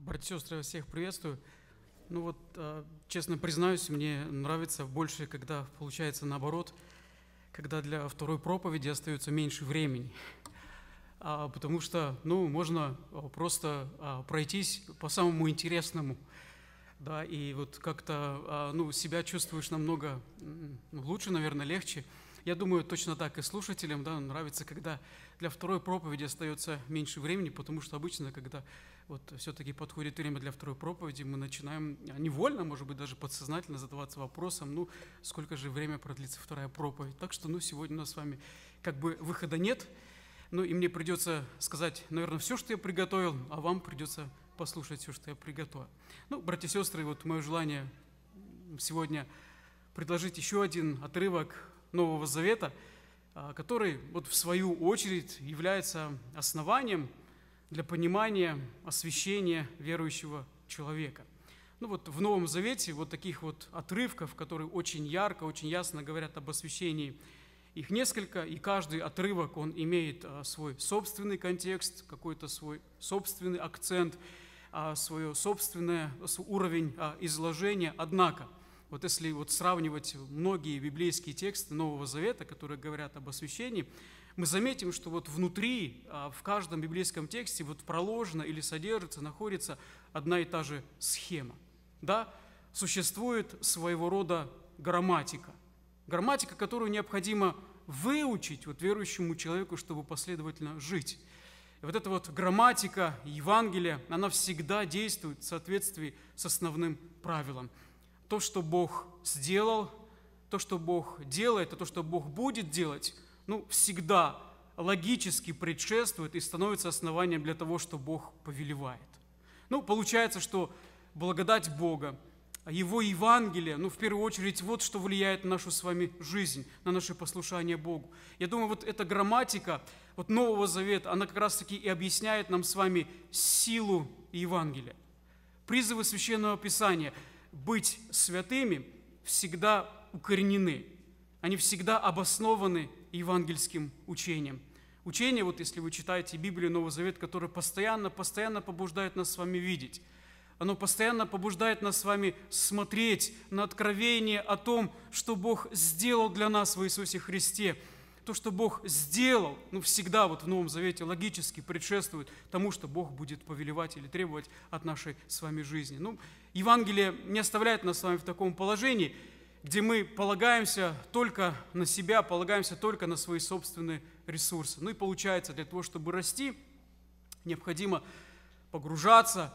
Братья и сестры, всех приветствую. Ну вот, а, честно признаюсь, мне нравится больше, когда получается наоборот, когда для второй проповеди остается меньше времени. А, потому что, ну, можно а, просто пройтись по самому интересному, да, и вот как-то, ну, себя чувствуешь намного лучше, наверное, легче. Я думаю, точно так и слушателям, да, нравится, когда для второй проповеди остается меньше времени, потому что обычно, когда вот все-таки подходит время для второй проповеди, мы начинаем а, невольно, может быть, даже подсознательно задаваться вопросом, ну, сколько же время продлится вторая проповедь. Так что, ну, сегодня у нас с вами как бы выхода нет, ну, и мне придется сказать, наверное, все, что я приготовил, а вам придется послушать все, что я приготовил. Ну, братья и сестры, вот мое желание сегодня предложить еще один отрывок Нового Завета, а, который вот в свою очередь является основанием – для понимания, освящения верующего человека. Ну вот в Новом Завете вот таких вот отрывков, которые очень ярко, очень ясно говорят об освящении, их несколько, и каждый отрывок, он имеет а, свой собственный контекст, какой-то свой собственный акцент, а, свой собственный уровень а, изложения. Однако, вот если вот сравнивать многие библейские тексты Нового Завета, которые говорят об освящении, мы заметим, что вот внутри, а, в каждом библейском тексте вот проложена или содержится, находится одна и та же схема. Да? Существует своего рода грамматика. Грамматика, которую необходимо выучить вот верующему человеку, чтобы последовательно жить. И вот эта вот грамматика Евангелия, она всегда действует в соответствии с основным правилом. То, что Бог сделал, то, что Бог делает, и а то, что Бог будет делать, ну, всегда логически предшествует и становится основанием для того, что Бог повелевает. Ну, получается, что благодать Бога, Его Евангелие, ну, в первую очередь, вот что влияет на нашу с вами жизнь, на наше послушание Богу. Я думаю, вот эта грамматика вот Нового Завета, она как раз-таки и объясняет нам с вами силу Евангелия. Призывы Священного Писания быть святыми всегда укоренены, они всегда обоснованы евангельским учением. Учение, вот если вы читаете Библию, Новый Завет, которое постоянно, постоянно побуждает нас с вами видеть. Оно постоянно побуждает нас с вами смотреть на откровение о том, что Бог сделал для нас в Иисусе Христе. То, что Бог сделал, ну всегда вот в Новом Завете логически предшествует тому, что Бог будет повелевать или требовать от нашей с вами жизни. Ну, Евангелие не оставляет нас с вами в таком положении – где мы полагаемся только на себя, полагаемся только на свои собственные ресурсы. Ну и получается, для того, чтобы расти, необходимо погружаться,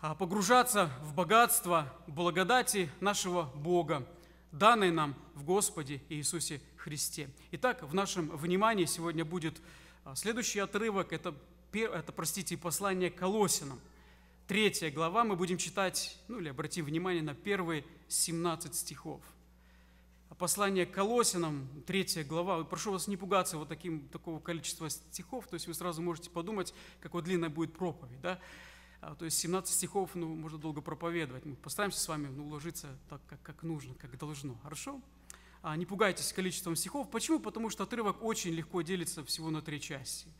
а, погружаться в богатство благодати нашего Бога, данной нам в Господе Иисусе Христе. Итак, в нашем внимании сегодня будет а, следующий отрывок, это, это простите, послание Колосинам – Третья глава, мы будем читать, ну или обратим внимание на первые 17 стихов. А послание к Колосинам, третья глава. Прошу вас не пугаться вот таким, такого количества стихов, то есть вы сразу можете подумать, какой длинная будет проповедь. Да? А, то есть 17 стихов ну, можно долго проповедовать. Мы постараемся с вами ну, уложиться так, как, как нужно, как должно. Хорошо? А не пугайтесь количеством стихов. Почему? Потому что отрывок очень легко делится всего на три части –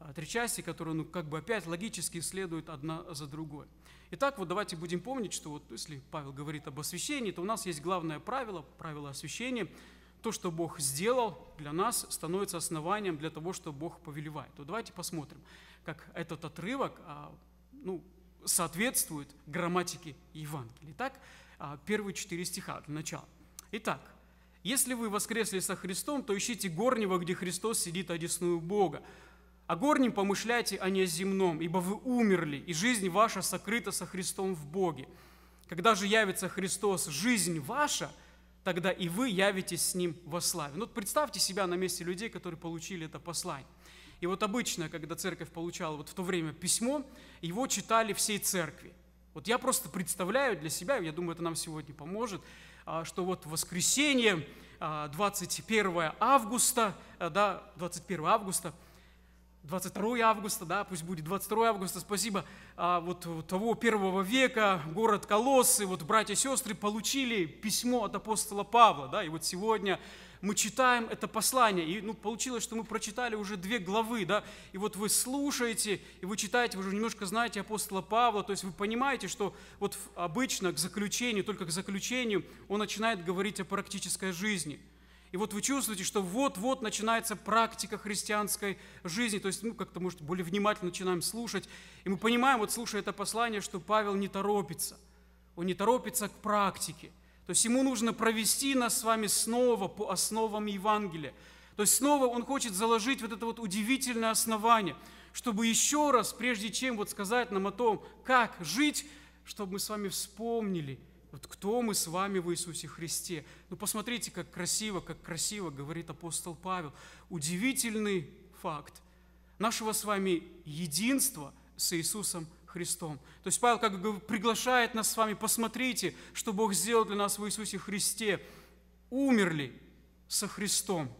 а, три части, которые ну, как бы опять логически следуют одна за другой. Итак, вот давайте будем помнить, что вот если Павел говорит об освящении, то у нас есть главное правило, правило освящения. То, что Бог сделал для нас, становится основанием для того, что Бог повелевает. То давайте посмотрим, как этот отрывок а, ну, соответствует грамматике Евангелия. Итак, а, первые четыре стиха для начала. Итак, «Если вы воскресли со Христом, то ищите горнего, где Христос сидит одесную Бога, о горнем помышляйте, а не о земном, ибо вы умерли, и жизнь ваша сокрыта со Христом в Боге. Когда же явится Христос, жизнь ваша, тогда и вы явитесь с Ним во славе. Ну, вот представьте себя на месте людей, которые получили это послание. И вот обычно, когда церковь получала вот в то время письмо, его читали всей церкви. Вот я просто представляю для себя, я думаю, это нам сегодня поможет, а, что вот в воскресенье, 21 а, августа, э, да, 21 августа – 22 августа, да, пусть будет 22 августа, спасибо, а, вот того первого века город Колоссы, вот братья и сестры получили письмо от апостола Павла, да, и вот сегодня мы читаем это послание, и ну, получилось, что мы прочитали уже две главы, да, и вот вы слушаете, и вы читаете, вы уже немножко знаете апостола Павла, то есть вы понимаете, что вот обычно к заключению, только к заключению он начинает говорить о практической жизни – и вот вы чувствуете, что вот-вот начинается практика христианской жизни. То есть, ну, как-то, может, более внимательно начинаем слушать. И мы понимаем, вот слушая это послание, что Павел не торопится. Он не торопится к практике. То есть ему нужно провести нас с вами снова по основам Евангелия. То есть снова он хочет заложить вот это вот удивительное основание, чтобы еще раз, прежде чем вот сказать нам о том, как жить, чтобы мы с вами вспомнили – вот кто мы с вами в Иисусе Христе? Ну посмотрите, как красиво, как красиво говорит апостол Павел. Удивительный факт нашего с вами единства с Иисусом Христом. То есть Павел как бы приглашает нас с вами, посмотрите, что Бог сделал для нас в Иисусе Христе. Умерли со Христом,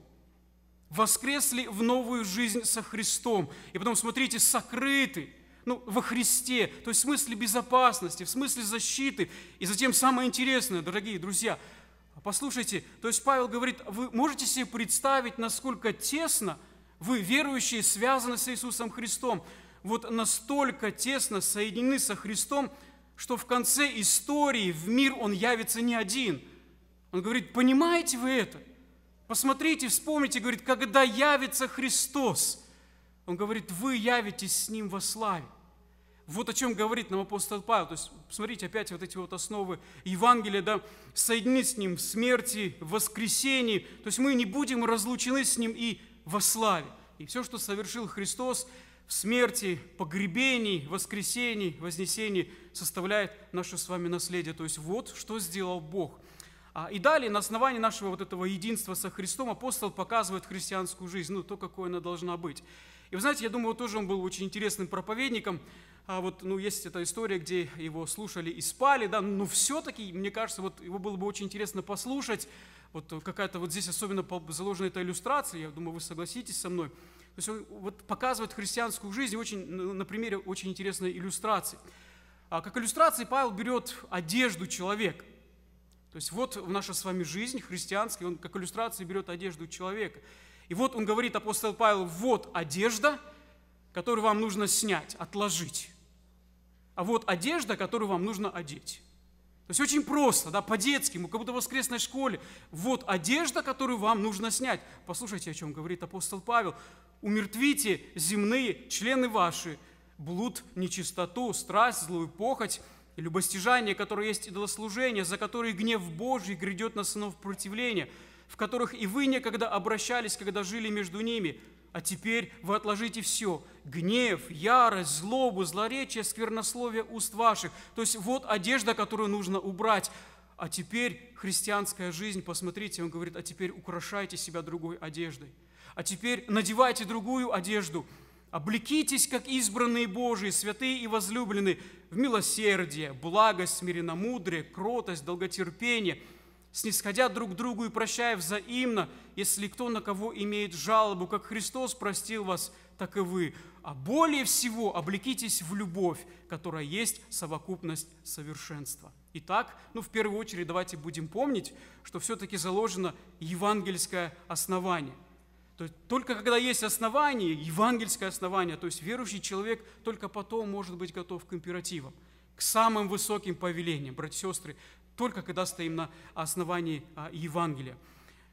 воскресли в новую жизнь со Христом. И потом, смотрите, сокрыты – ну, во Христе, то есть в смысле безопасности, в смысле защиты. И затем самое интересное, дорогие друзья, послушайте, то есть Павел говорит, вы можете себе представить, насколько тесно вы, верующие, связаны с Иисусом Христом, вот настолько тесно соединены со Христом, что в конце истории в мир он явится не один. Он говорит, понимаете вы это? Посмотрите, вспомните, говорит, когда явится Христос – он говорит, вы явитесь с Ним во славе. Вот о чем говорит нам апостол Павел. То есть, посмотрите опять вот эти вот основы Евангелия, да, соединить с Ним в смерти, в воскресении. То есть мы не будем разлучены с Ним и во славе. И все, что совершил Христос в смерти, погребении, воскресении, вознесении, составляет наше с вами наследие. То есть вот что сделал Бог. А, и далее, на основании нашего вот этого единства со Христом, апостол показывает христианскую жизнь, ну, то, какой она должна быть. И вы знаете, я думаю, тоже он был очень интересным проповедником. А вот, ну, есть эта история, где его слушали и спали, да, но все-таки, мне кажется, вот его было бы очень интересно послушать. Вот какая-то вот здесь особенно заложена эта иллюстрация, я думаю, вы согласитесь со мной. То есть он вот показывает христианскую жизнь очень, ну, на примере очень интересной иллюстрации. А как иллюстрации Павел берет одежду человека. То есть вот в наша с вами жизнь христианская, он как иллюстрации берет одежду человека. И вот он говорит, апостол Павел, вот одежда, которую вам нужно снять, отложить. А вот одежда, которую вам нужно одеть. То есть очень просто, да, по-детски, как будто в воскресной школе. Вот одежда, которую вам нужно снять. Послушайте, о чем говорит апостол Павел. Умертвите земные члены ваши, блуд, нечистоту, страсть, злую похоть, любостяжание, которое есть идолослужение, за которое гнев Божий грядет на сынов противления – в которых и вы некогда обращались, когда жили между ними, а теперь вы отложите все – гнев, ярость, злобу, злоречие, сквернословие уст ваших. То есть вот одежда, которую нужно убрать. А теперь христианская жизнь, посмотрите, он говорит, а теперь украшайте себя другой одеждой. А теперь надевайте другую одежду. Облекитесь, как избранные Божии, святые и возлюбленные, в милосердие, благость, смиренномудрие, кротость, долготерпение – снисходя друг другу и прощая взаимно, если кто на кого имеет жалобу, как Христос простил вас, так и вы. А более всего облекитесь в любовь, которая есть совокупность совершенства. Итак, ну в первую очередь давайте будем помнить, что все-таки заложено евангельское основание. То есть только когда есть основание, евангельское основание, то есть верующий человек только потом может быть готов к императивам, к самым высоким повелениям. Братья и сестры, только когда стоим на основании а, Евангелия.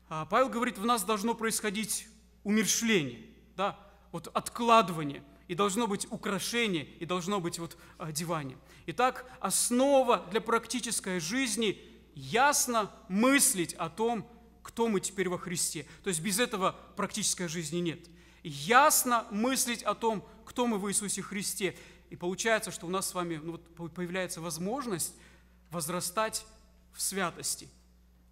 А, Павел говорит, в нас должно происходить умершление, да, вот откладывание, и должно быть украшение, и должно быть вот а, одевание. Итак, основа для практической жизни – ясно мыслить о том, кто мы теперь во Христе. То есть без этого практической жизни нет. Ясно мыслить о том, кто мы в Иисусе Христе. И получается, что у нас с вами ну, вот, появляется возможность возрастать в святости,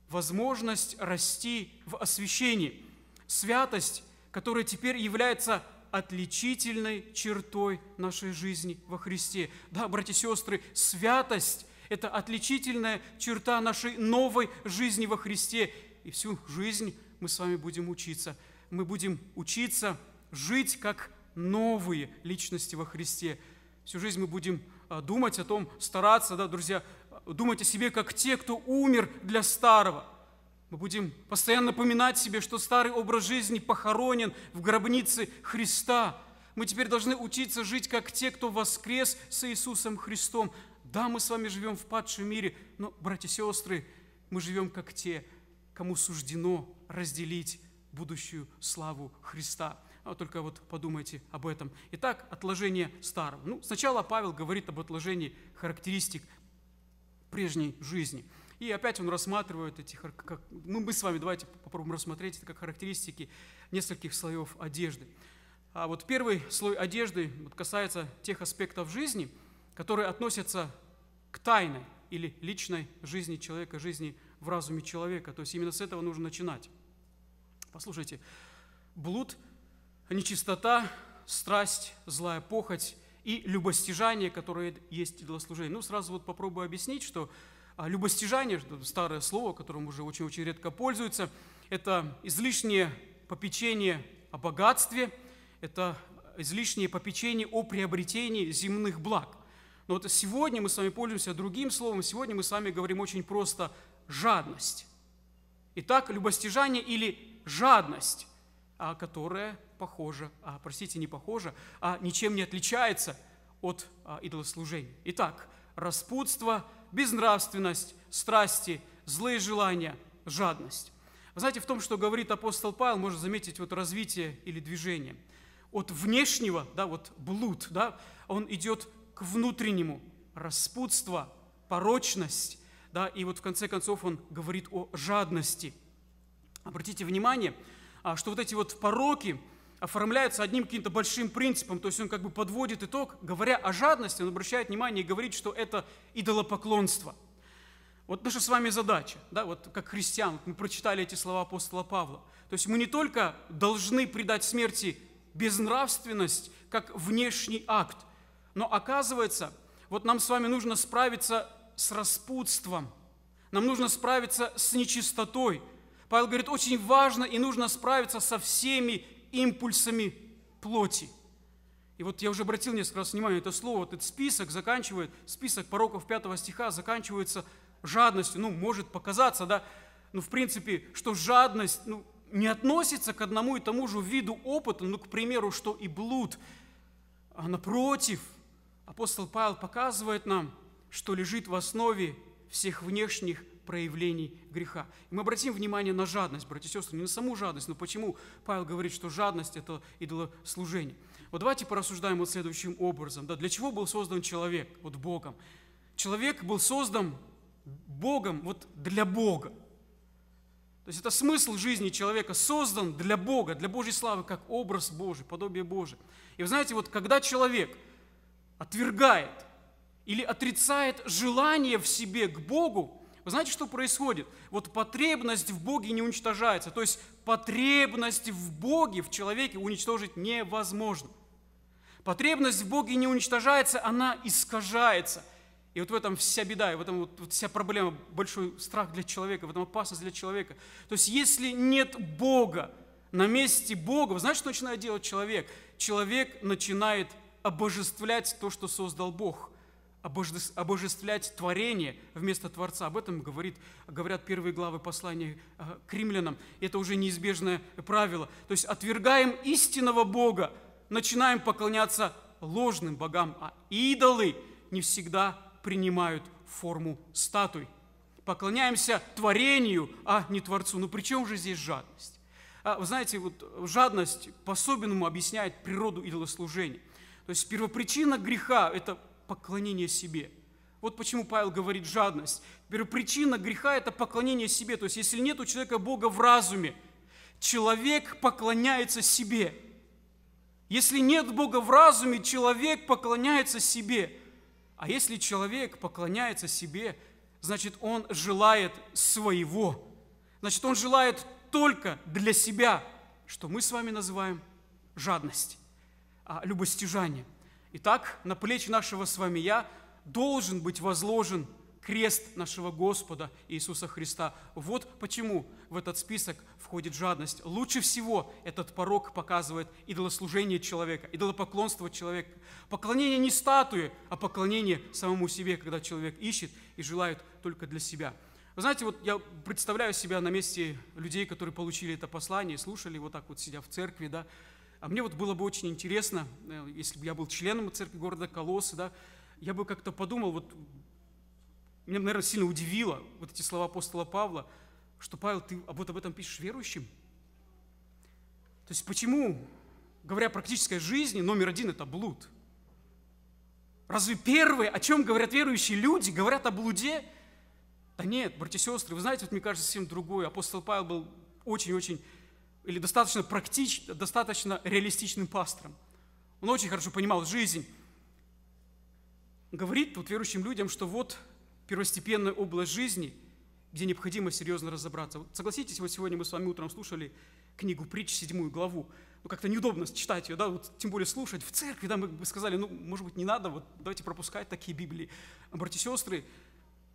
возможность расти в освящении. Святость, которая теперь является отличительной чертой нашей жизни во Христе. Да, братья и сестры, святость – это отличительная черта нашей новой жизни во Христе. И всю жизнь мы с вами будем учиться. Мы будем учиться жить как новые личности во Христе. Всю жизнь мы будем а, думать о том, стараться, да, друзья, думать о себе, как те, кто умер для старого. Мы будем постоянно напоминать себе, что старый образ жизни похоронен в гробнице Христа. Мы теперь должны учиться жить, как те, кто воскрес с Иисусом Христом. Да, мы с вами живем в падшем мире, но, братья и сестры, мы живем, как те, кому суждено разделить будущую славу Христа. А только вот подумайте об этом. Итак, отложение старого. Ну, сначала Павел говорит об отложении характеристик прежней жизни. И опять он рассматривает эти, как, ну мы с вами давайте попробуем рассмотреть это как характеристики нескольких слоев одежды. А вот первый слой одежды вот касается тех аспектов жизни, которые относятся к тайной или личной жизни человека, жизни в разуме человека. То есть именно с этого нужно начинать. Послушайте, блуд, нечистота, страсть, злая похоть, и любостяжание, которое есть идолослужение. Ну, сразу вот попробую объяснить, что а, любостяжание, старое слово, которым уже очень-очень редко пользуется, это излишнее попечение о богатстве, это излишнее попечение о приобретении земных благ. Но вот сегодня мы с вами пользуемся другим словом, сегодня мы с вами говорим очень просто «жадность». Итак, любостяжание или жадность а, которая похожа, а, простите, не похожа, а ничем не отличается от а, идолослужения. Итак, распутство, безнравственность, страсти, злые желания, жадность. Вы знаете, в том, что говорит апостол Павел, можно заметить вот развитие или движение. От внешнего, да, вот блуд, да, он идет к внутреннему, распутство, порочность, да, и вот в конце концов он говорит о жадности. Обратите внимание, а что вот эти вот пороки оформляются одним каким-то большим принципом, то есть он как бы подводит итог, говоря о жадности, он обращает внимание и говорит, что это идолопоклонство. Вот наша с вами задача, да, вот как христиан, мы прочитали эти слова апостола Павла. То есть мы не только должны придать смерти безнравственность как внешний акт, но оказывается, вот нам с вами нужно справиться с распутством, нам нужно справиться с нечистотой – Павел говорит, очень важно и нужно справиться со всеми импульсами плоти. И вот я уже обратил несколько раз внимание это слово, вот этот список заканчивает, список пороков 5 стиха заканчивается жадностью. Ну, может показаться, да, ну, в принципе, что жадность ну, не относится к одному и тому же виду опыта, ну, к примеру, что и блуд. А напротив, апостол Павел показывает нам, что лежит в основе всех внешних проявлений греха. И мы обратим внимание на жадность, братья и сестры, не на саму жадность, но почему Павел говорит, что жадность – это идолослужение. Вот давайте порассуждаем вот следующим образом. Да, для чего был создан человек? Вот Богом. Человек был создан Богом вот для Бога. То есть это смысл жизни человека создан для Бога, для Божьей славы, как образ Божий, подобие Божий. И вы знаете, вот когда человек отвергает или отрицает желание в себе к Богу, вы знаете, что происходит? Вот потребность в Боге не уничтожается. То есть потребность в Боге, в человеке уничтожить невозможно. Потребность в Боге не уничтожается, она искажается. И вот в этом вся беда, и в этом вот вся проблема, большой страх для человека, в этом опасность для человека. То есть если нет Бога, на месте Бога, вы знаете, что начинает делать человек? Человек начинает обожествлять то, что создал Бог – обожествлять творение вместо Творца. Об этом говорит, говорят первые главы послания э, к римлянам. Это уже неизбежное правило. То есть отвергаем истинного Бога, начинаем поклоняться ложным богам, а идолы не всегда принимают форму статуй. Поклоняемся творению, а не Творцу. Но ну, при чем же здесь жадность? А, вы знаете, вот жадность по-особенному объясняет природу идолослужения. То есть первопричина греха – это поклонение себе. Вот почему Павел говорит жадность. Причина греха – это поклонение себе. То есть, если нет у человека Бога в разуме, человек поклоняется себе. Если нет Бога в разуме, человек поклоняется себе. А если человек поклоняется себе, значит, он желает своего. Значит, он желает только для себя, что мы с вами называем жадность, а, любостяжание. Итак, на плечи нашего с вами «я» должен быть возложен крест нашего Господа Иисуса Христа. Вот почему в этот список входит жадность. Лучше всего этот порог показывает идолослужение человека, идолопоклонство человека. Поклонение не статуе, а поклонение самому себе, когда человек ищет и желает только для себя. Вы знаете, вот я представляю себя на месте людей, которые получили это послание, слушали вот так вот, сидя в церкви, да, а мне вот было бы очень интересно, э, если бы я был членом церкви города Колосса, да, я бы как-то подумал, вот меня, наверное, сильно удивило вот эти слова апостола Павла, что, Павел, ты а вот об этом пишешь верующим? То есть почему, говоря о практической жизни, номер один – это блуд? Разве первые, о чем говорят верующие люди, говорят о блуде? Да нет, братья и сестры, вы знаете, вот мне кажется, совсем другое. Апостол Павел был очень-очень или достаточно практич, достаточно реалистичным пастором. Он очень хорошо понимал жизнь. Говорит тут верующим людям, что вот первостепенная область жизни, где необходимо серьезно разобраться. Согласитесь, вот сегодня мы с вами утром слушали книгу «Притч», седьмую главу. Ну, как-то неудобно читать ее, да, вот, тем более слушать в церкви, да, мы бы сказали, ну, может быть, не надо, вот давайте пропускать такие Библии. Братья и сестры,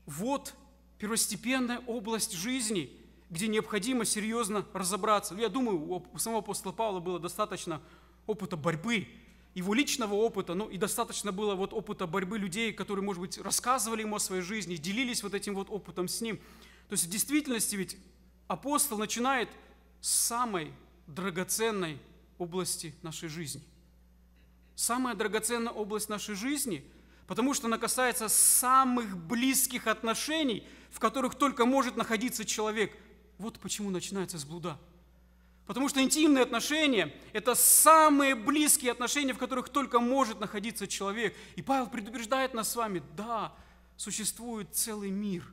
вот первостепенная область жизни – где необходимо серьезно разобраться. Я думаю, у самого апостола Павла было достаточно опыта борьбы, его личного опыта, ну и достаточно было вот опыта борьбы людей, которые, может быть, рассказывали ему о своей жизни, делились вот этим вот опытом с ним. То есть в действительности ведь апостол начинает с самой драгоценной области нашей жизни. Самая драгоценная область нашей жизни, потому что она касается самых близких отношений, в которых только может находиться человек – вот почему начинается с блуда. Потому что интимные отношения – это самые близкие отношения, в которых только может находиться человек. И Павел предупреждает нас с вами, да, существует целый мир,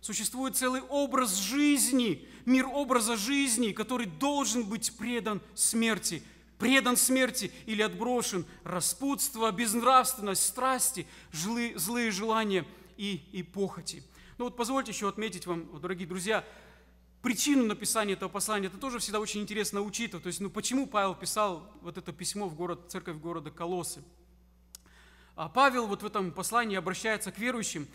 существует целый образ жизни, мир образа жизни, который должен быть предан смерти, предан смерти или отброшен, распутство, безнравственность, страсти, злые, злые желания и, и похоти. Ну вот позвольте еще отметить вам, дорогие друзья, причину написания этого послания, это тоже всегда очень интересно учитывать. То есть, ну почему Павел писал вот это письмо в город, церковь города Колосы? А Павел вот в этом послании обращается к верующим,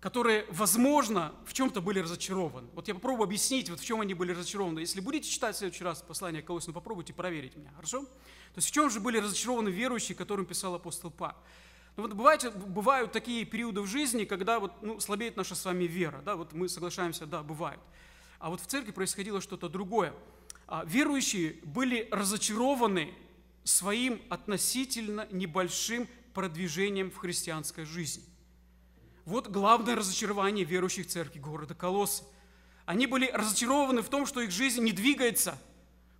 которые, возможно, в чем-то были разочарованы. Вот я попробую объяснить, вот в чем они были разочарованы. Если будете читать в следующий раз послание Колосы, ну, попробуйте проверить меня, хорошо? То есть в чем же были разочарованы верующие, которым писал апостол Павел? Ну вот бывает, бывают такие периоды в жизни, когда вот, ну, слабеет наша с вами вера, да, вот мы соглашаемся, да, бывает. А вот в церкви происходило что-то другое. А, верующие были разочарованы своим относительно небольшим продвижением в христианской жизни. Вот главное разочарование верующих церкви города Колосы. Они были разочарованы в том, что их жизнь не двигается,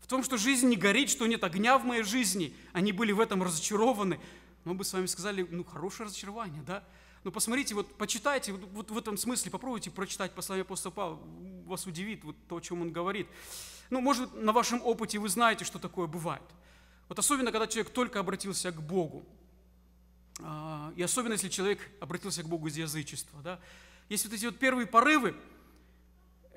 в том, что жизнь не горит, что нет огня в моей жизни. Они были в этом разочарованы. Мы бы с вами сказали, ну, хорошее разочарование, да? Но «Ну, посмотрите, вот почитайте, вот, вот в этом смысле попробуйте прочитать послание апостола Павла, вас удивит вот то, о чем он говорит. Ну, может, на вашем опыте вы знаете, что такое бывает. Вот особенно, когда человек только обратился к Богу, а, и особенно, если человек обратился к Богу из язычества, да, есть вот эти вот первые порывы,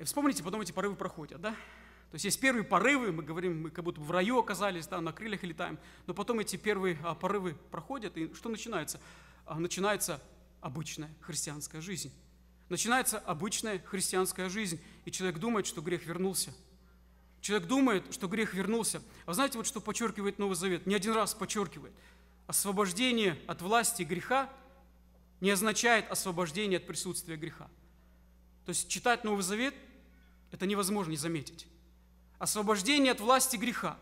вспомните, потом эти порывы проходят, да, то есть есть первые порывы, мы говорим, мы как будто в раю оказались, да, на крыльях летаем, но потом эти первые а, порывы проходят, и что начинается? А, начинается обычная христианская жизнь. Начинается обычная христианская жизнь, и человек думает, что грех вернулся. Человек думает, что грех вернулся. А знаете, вот что подчеркивает Новый Завет? Не один раз подчеркивает. Освобождение от власти греха не означает освобождение от присутствия греха. То есть читать Новый Завет – это невозможно не заметить. Освобождение от власти греха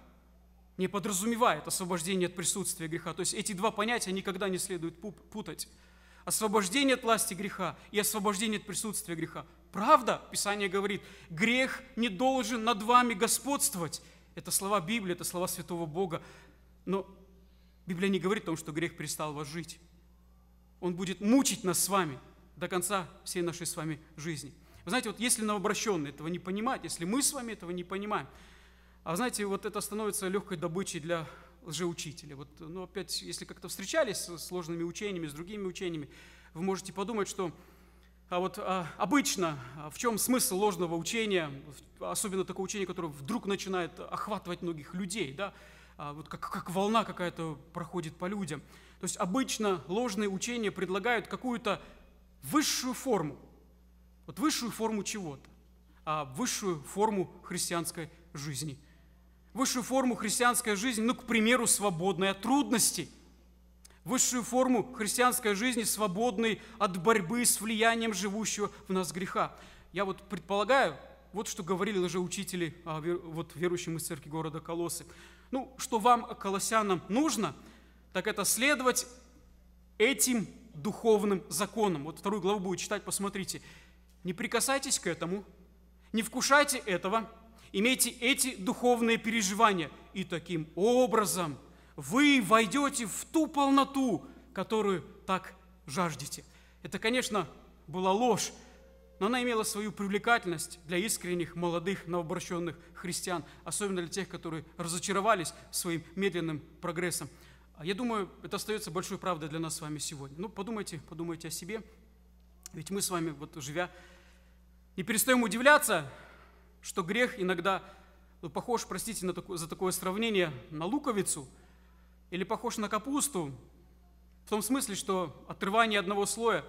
не подразумевает освобождение от присутствия греха. То есть эти два понятия никогда не следует путать. Освобождение от власти греха и освобождение от присутствия греха. Правда, Писание говорит, грех не должен над вами господствовать. Это слова Библии, это слова святого Бога. Но Библия не говорит о том, что грех перестал вас жить. Он будет мучить нас с вами до конца всей нашей с вами жизни. Вы знаете, вот если новообращенные этого не понимают, если мы с вами этого не понимаем, а знаете, вот это становится легкой добычей для лжеучителя. Вот, ну, опять, если как-то встречались с сложными учениями, с другими учениями, вы можете подумать, что а вот а, обычно а в чем смысл ложного учения, особенно такого учения, которое вдруг начинает охватывать многих людей, да, а, вот как, как волна какая-то проходит по людям. То есть обычно ложные учения предлагают какую-то высшую форму, вот высшую форму чего-то, а высшую форму христианской жизни – Высшую форму христианской жизни, ну, к примеру, свободной от трудностей. Высшую форму христианской жизни, свободной от борьбы с влиянием живущего в нас греха. Я вот предполагаю, вот что говорили уже учители а, вот, верующим из церкви города Колосы. Ну, что вам, колосянам, нужно, так это следовать этим духовным законам. Вот вторую главу будет читать, посмотрите. Не прикасайтесь к этому, не вкушайте этого – имейте эти духовные переживания, и таким образом вы войдете в ту полноту, которую так жаждете. Это, конечно, была ложь, но она имела свою привлекательность для искренних, молодых, новообращенных христиан, особенно для тех, которые разочаровались своим медленным прогрессом. А я думаю, это остается большой правдой для нас с вами сегодня. Ну, подумайте, подумайте о себе. Ведь мы с вами, вот живя, не перестаем удивляться, что грех иногда ну, похож, простите на такое, за такое сравнение, на луковицу или похож на капусту, в том смысле, что отрывание одного слоя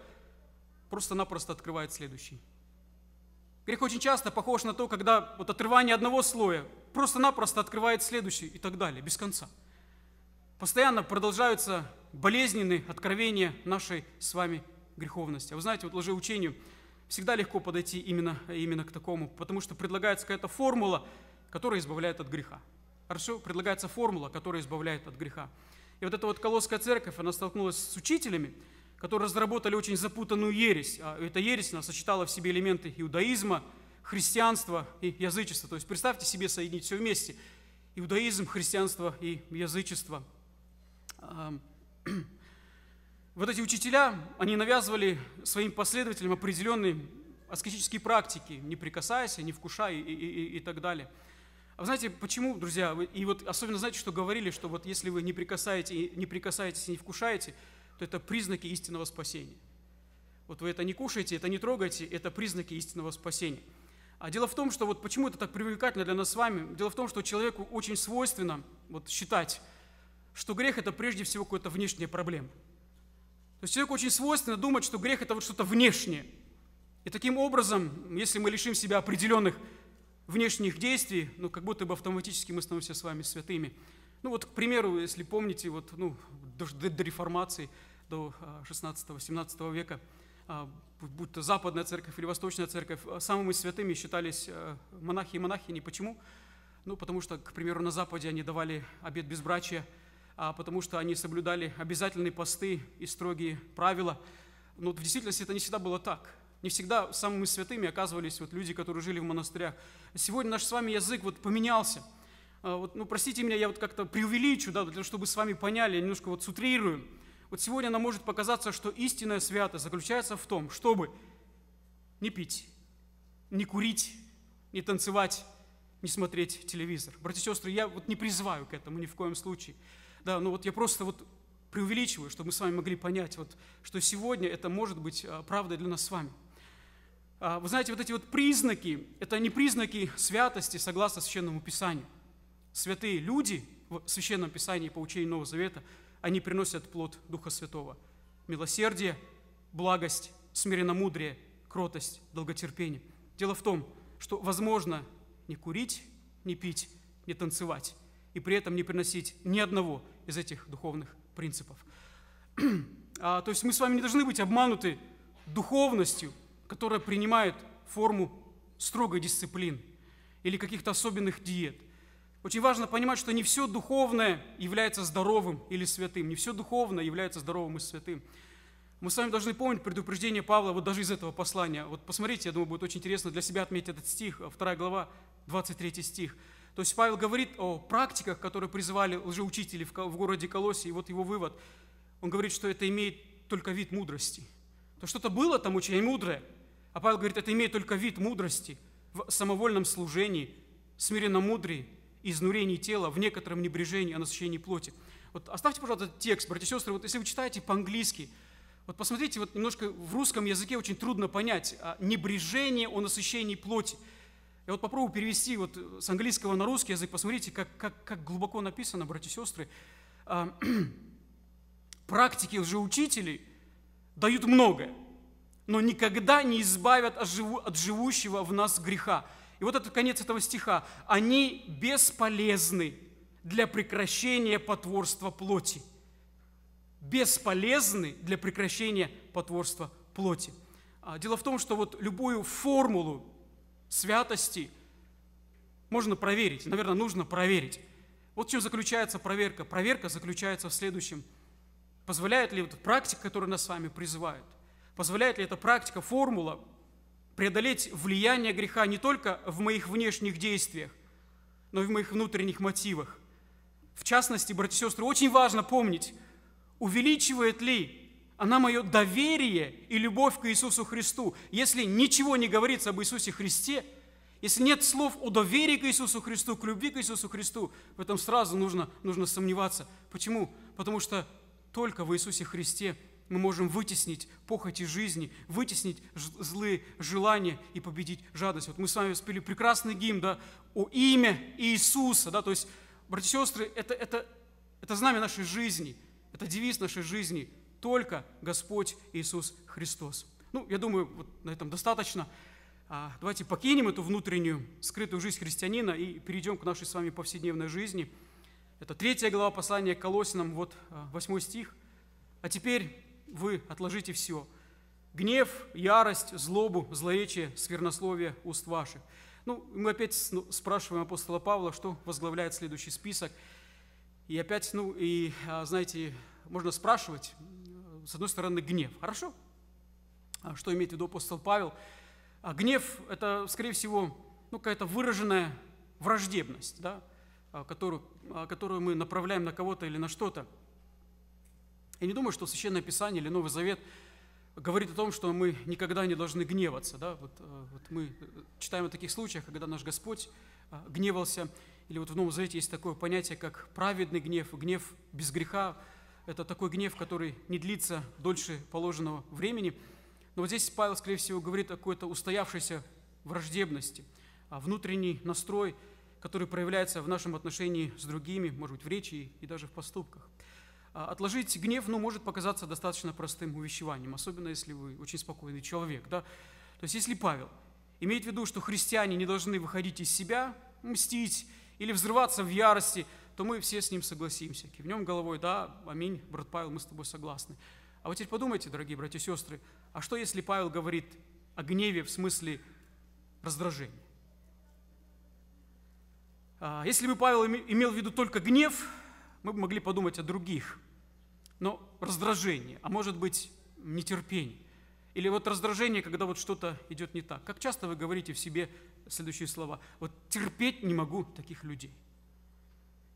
просто-напросто открывает следующий. Грех очень часто похож на то, когда вот отрывание одного слоя просто-напросто открывает следующий и так далее, без конца. Постоянно продолжаются болезненные откровения нашей с вами греховности. А вы знаете, вот лжеучению учению всегда легко подойти именно, именно к такому, потому что предлагается какая-то формула, которая избавляет от греха. Хорошо? Предлагается формула, которая избавляет от греха. И вот эта вот Колосская церковь, она столкнулась с учителями, которые разработали очень запутанную ересь. А эта ересь, она сочетала в себе элементы иудаизма, христианства и язычества. То есть представьте себе соединить все вместе. Иудаизм, христианство и язычество вот эти учителя, они навязывали своим последователям определенные аскетические практики, не прикасаясь, не вкушая и, и, и так далее. А вы знаете, почему, друзья, и вот особенно знаете, что говорили, что вот если вы не, прикасаете, не прикасаетесь и не вкушаете, то это признаки истинного спасения. Вот вы это не кушаете, это не трогаете, это признаки истинного спасения. А дело в том, что вот почему это так привлекательно для нас с вами, дело в том, что человеку очень свойственно вот, считать, что грех – это прежде всего какая-то внешняя проблема – то есть человеку очень свойственно думать, что грех – это вот что-то внешнее. И таким образом, если мы лишим себя определенных внешних действий, ну, как будто бы автоматически мы становимся с вами святыми. Ну, вот, к примеру, если помните, вот, ну, до, до, до реформации, до 16-17 а, века, а, будь то западная церковь или восточная церковь, а, самыми святыми считались монахи и монахини. Почему? Ну, потому что, к примеру, на Западе они давали обед безбрачия – а, потому что они соблюдали обязательные посты и строгие правила. Но в действительности это не всегда было так. Не всегда самыми святыми оказывались вот люди, которые жили в монастырях. Сегодня наш с вами язык вот поменялся. А, вот, ну, простите меня, я вот как-то преувеличу, да, для того, чтобы с вами поняли, я немножко вот сутрирую. Вот сегодня нам может показаться, что истинная святость заключается в том, чтобы не пить, не курить, не танцевать, не смотреть телевизор. Братья и сестры, я вот не призываю к этому ни в коем случае. Да, ну вот я просто вот преувеличиваю, чтобы мы с вами могли понять, вот, что сегодня это может быть а, правда для нас с вами. А, вы знаете, вот эти вот признаки, это не признаки святости, согласно Священному Писанию. Святые люди в Священном Писании по учению Нового Завета, они приносят плод Духа Святого. Милосердие, благость, смиренномудрие, кротость, долготерпение. Дело в том, что возможно не курить, не пить, не танцевать, и при этом не приносить ни одного из этих духовных принципов. а, то есть мы с вами не должны быть обмануты духовностью, которая принимает форму строгой дисциплин или каких-то особенных диет. Очень важно понимать, что не все духовное является здоровым или святым, не все духовное является здоровым и святым. Мы с вами должны помнить предупреждение Павла вот даже из этого послания. Вот посмотрите, я думаю, будет очень интересно для себя отметить этот стих, 2 глава, 23 стих. То есть Павел говорит о практиках, которые призывали лжеучители в городе Колосе, и вот его вывод. Он говорит, что это имеет только вид мудрости. То что-то было там очень мудрое, а Павел говорит, это имеет только вид мудрости в самовольном служении, смиренном мудрии, изнурении тела, в некотором небрежении о насыщении плоти. Вот оставьте, пожалуйста, этот текст, братья и сестры, вот если вы читаете по-английски, вот посмотрите, вот немножко в русском языке очень трудно понять а небрежение о насыщении плоти – я вот попробую перевести вот э, с английского на русский язык. Посмотрите, как, как, как глубоко написано, братья и сестры. А, Практики лжеучителей дают многое, но никогда не избавят от, живу, от живущего в нас греха. И вот этот конец этого стиха. Они бесполезны для прекращения потворства плоти. Бесполезны для прекращения потворства плоти. А, дело в том, что вот любую формулу святости. Можно проверить, наверное, нужно проверить. Вот в чем заключается проверка. Проверка заключается в следующем. Позволяет ли вот практика, которая нас с вами призывает, позволяет ли эта практика, формула преодолеть влияние греха не только в моих внешних действиях, но и в моих внутренних мотивах. В частности, братья и сестры, очень важно помнить, увеличивает ли она мое доверие и любовь к Иисусу Христу. Если ничего не говорится об Иисусе Христе, если нет слов о доверии к Иисусу Христу, к любви к Иисусу Христу, в этом сразу нужно, нужно сомневаться. Почему? Потому что только в Иисусе Христе мы можем вытеснить похоти жизни, вытеснить злые желания и победить жадность. Вот мы с вами спели прекрасный гимн, да, о имя Иисуса, да, то есть, братья и сестры, это, это, это знамя нашей жизни, это девиз нашей жизни – только Господь Иисус Христос. Ну, я думаю, вот на этом достаточно. А, давайте покинем эту внутреннюю скрытую жизнь христианина и перейдем к нашей с вами повседневной жизни. Это третья глава послания к Колосинам, вот а, восьмой стих. «А теперь вы отложите все – гнев, ярость, злобу, злоречие, сквернословие уст ваших». Ну, мы опять ну, спрашиваем апостола Павла, что возглавляет следующий список. И опять, ну, и, а, знаете, можно спрашивать, с одной стороны, гнев. Хорошо? А что имеет в виду апостол Павел? А гнев – это, скорее всего, ну, какая-то выраженная враждебность, да, а, которую, которую мы направляем на кого-то или на что-то. Я не думаю, что Священное Писание или Новый Завет говорит о том, что мы никогда не должны гневаться. Да? Вот, э, вот мы читаем о таких случаях, когда наш Господь гневался, или вот в Новом Завете есть такое понятие, как праведный гнев, гнев без греха, это такой гнев, который не длится дольше положенного времени. Но вот здесь Павел, скорее всего, говорит о какой-то устоявшейся враждебности, о внутренний настрой, который проявляется в нашем отношении с другими, может быть, в речи и даже в поступках. А отложить гнев, ну, может показаться достаточно простым увещеванием, особенно если вы очень спокойный человек, да. То есть если Павел имеет в виду, что христиане не должны выходить из себя, мстить или взрываться в ярости – то мы все с ним согласимся. Кивнем головой, да, аминь, брат Павел, мы с тобой согласны. А вот теперь подумайте, дорогие братья и сестры, а что если Павел говорит о гневе в смысле раздражения? А, если бы Павел имел в виду только гнев, мы бы могли подумать о других. Но раздражение, а может быть нетерпение. Или вот раздражение, когда вот что-то идет не так. Как часто вы говорите в себе следующие слова? Вот терпеть не могу таких людей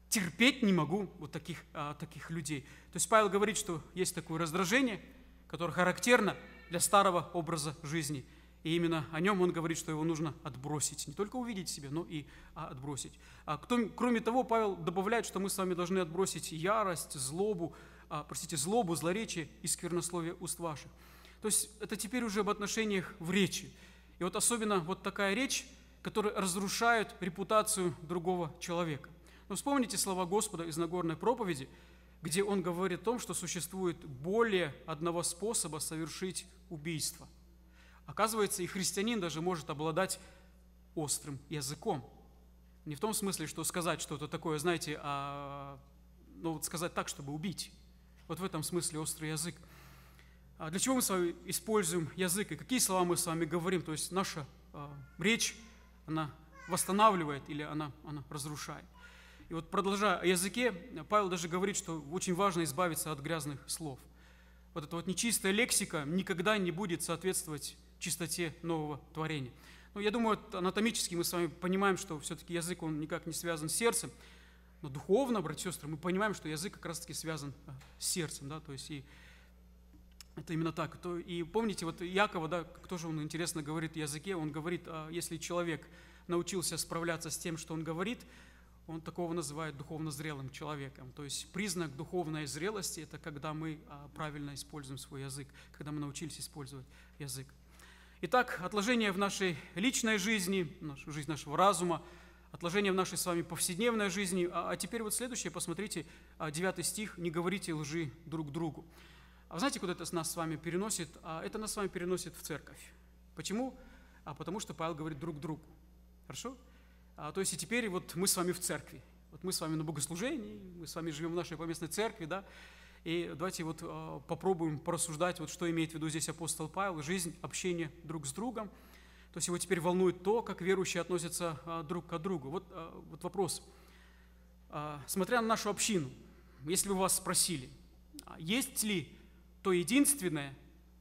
терпеть не могу вот таких, а, таких людей. То есть Павел говорит, что есть такое раздражение, которое характерно для старого образа жизни. И именно о нем он говорит, что его нужно отбросить. Не только увидеть себе, но и а, отбросить. А кто, кроме того, Павел добавляет, что мы с вами должны отбросить ярость, злобу, а, простите, злобу, злоречие и сквернословие уст ваших. То есть это теперь уже об отношениях в речи. И вот особенно вот такая речь, которая разрушает репутацию другого человека. Но ну, вспомните слова Господа из Нагорной проповеди, где он говорит о том, что существует более одного способа совершить убийство. Оказывается, и христианин даже может обладать острым языком. Не в том смысле, что сказать что-то такое, знаете, а, ну вот сказать так, чтобы убить. Вот в этом смысле острый язык. А для чего мы с вами используем язык и какие слова мы с вами говорим? То есть наша а, речь, она восстанавливает или она, она разрушает. И вот продолжая о языке, Павел даже говорит, что очень важно избавиться от грязных слов. Вот эта вот нечистая лексика никогда не будет соответствовать чистоте нового творения. Ну, я думаю, анатомически мы с вами понимаем, что все-таки язык, он никак не связан с сердцем, но духовно, братья и сестры, мы понимаем, что язык как раз-таки связан э, с сердцем, да, то есть и это именно так. И помните, вот Якова, да, кто же он интересно говорит о языке, он говорит, а если человек научился справляться с тем, что он говорит, он такого называет духовно зрелым человеком. То есть признак духовной зрелости – это когда мы а, правильно используем свой язык, когда мы научились использовать язык. Итак, отложение в нашей личной жизни, в жизнь нашего разума, отложение в нашей с вами повседневной жизни. А, а теперь вот следующее, посмотрите, 9 а, стих «Не говорите лжи друг другу». А знаете, куда это нас с вами переносит? Это нас с вами переносит в церковь. Почему? А потому что Павел говорит друг другу. Хорошо? А, то есть и теперь вот мы с вами в церкви. Вот мы с вами на богослужении, мы с вами живем в нашей поместной церкви, да, и давайте вот а, попробуем порассуждать, вот что имеет в виду здесь апостол Павел, жизнь, общение друг с другом. То есть его теперь волнует то, как верующие относятся а, друг к другу. Вот, вот вопрос. Смотря на нашу общину, если бы вас спросили, есть ли то единственное,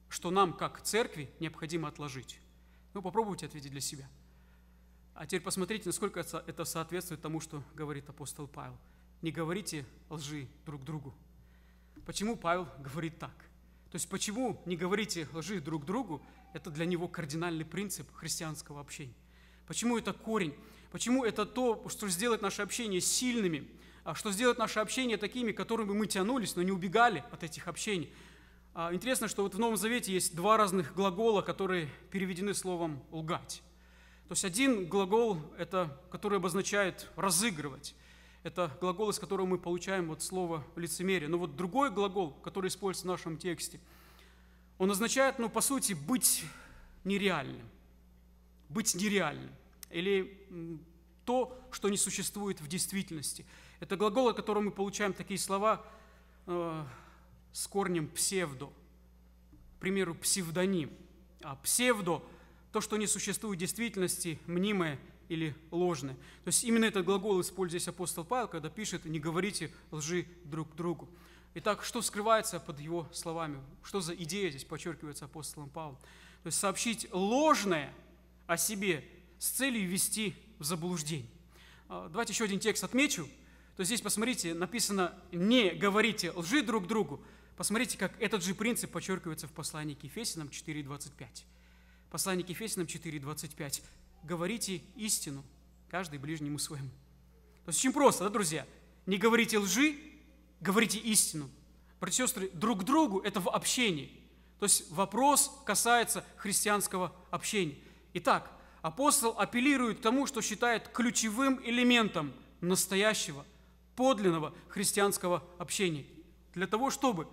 что нам, как церкви, необходимо отложить? Ну, попробуйте ответить для себя – а теперь посмотрите, насколько это соответствует тому, что говорит апостол Павел. Не говорите лжи друг другу. Почему Павел говорит так? То есть почему не говорите лжи друг другу? Это для него кардинальный принцип христианского общения. Почему это корень? Почему это то, что сделает наше общение сильными? а Что сделает наше общение такими, которыми мы тянулись, но не убегали от этих общений? А интересно, что вот в Новом Завете есть два разных глагола, которые переведены словом «лгать». То есть один глагол, это, который обозначает «разыгрывать», это глагол, из которого мы получаем вот слово «лицемерие». Но вот другой глагол, который используется в нашем тексте, он означает, ну, по сути, быть нереальным. Быть нереальным. Или то, что не существует в действительности. Это глагол, от которого мы получаем такие слова э, с корнем псевдо. К примеру, псевдоним. А псевдо – то, что не существует в действительности, мнимое или ложное. То есть именно этот глагол использует здесь апостол Павел, когда пишет «не говорите лжи друг другу». Итак, что скрывается под его словами? Что за идея здесь подчеркивается апостолом Павлом? То есть сообщить ложное о себе с целью ввести в заблуждение. А, давайте еще один текст отмечу. То есть здесь, посмотрите, написано «не говорите лжи друг другу». Посмотрите, как этот же принцип подчеркивается в послании к Ефесиным 4.25. Послание к Ефесянам 4.25. Говорите истину каждый ближнему своему. То есть очень просто, да, друзья? Не говорите лжи, говорите истину. Братья и сестры, друг другу это в общении. То есть вопрос касается христианского общения. Итак, апостол апеллирует к тому, что считает ключевым элементом настоящего, подлинного христианского общения. Для того, чтобы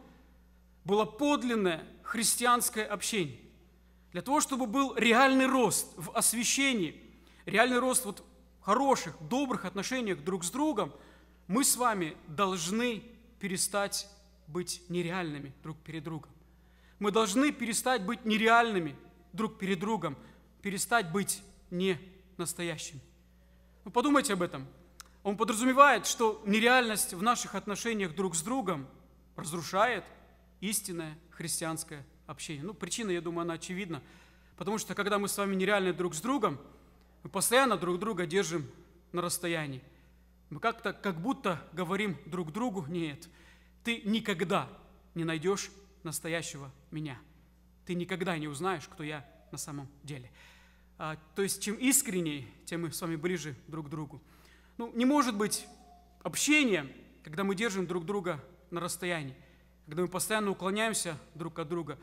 было подлинное христианское общение, для того, чтобы был реальный рост в освящении, реальный рост вот хороших, добрых отношениях друг с другом, мы с вами должны перестать быть нереальными друг перед другом. Мы должны перестать быть нереальными друг перед другом, перестать быть не настоящими. Ну, подумайте об этом. Он подразумевает, что нереальность в наших отношениях друг с другом разрушает истинное христианское общения. Ну, причина, я думаю, она очевидна. Потому что, когда мы с вами нереальны друг с другом, мы постоянно друг друга держим на расстоянии. Мы как-то, как будто говорим друг другу, нет, ты никогда не найдешь настоящего меня. Ты никогда не узнаешь, кто я на самом деле. А, то есть, чем искренней, тем мы с вами ближе друг к другу. Ну, не может быть общения, когда мы держим друг друга на расстоянии когда мы постоянно уклоняемся друг от друга.